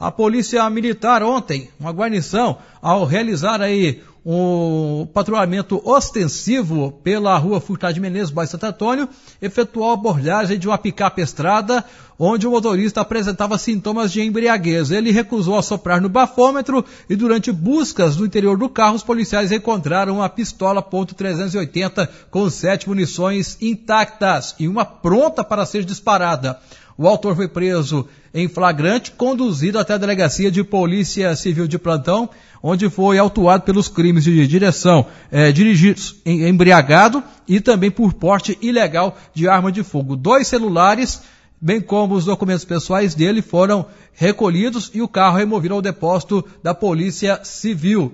a polícia militar ontem, uma guarnição, ao realizar aí um patrulhamento ostensivo pela rua Furtado de Menezes, bairro Santo Antônio, efetuou a abordagem de uma picape estrada, onde o motorista apresentava sintomas de embriaguez. Ele recusou assoprar no bafômetro e durante buscas no interior do carro, os policiais encontraram uma pistola .380 com sete munições intactas e uma pronta para ser disparada. O autor foi preso em flagrante, conduzido até a delegacia de polícia civil de plantão, onde foi autuado pelos crimes de direção, eh, dirigidos em, embriagado e também por porte ilegal de arma de fogo. Dois celulares bem como os documentos pessoais dele foram recolhidos e o carro é removido ao depósito da Polícia Civil.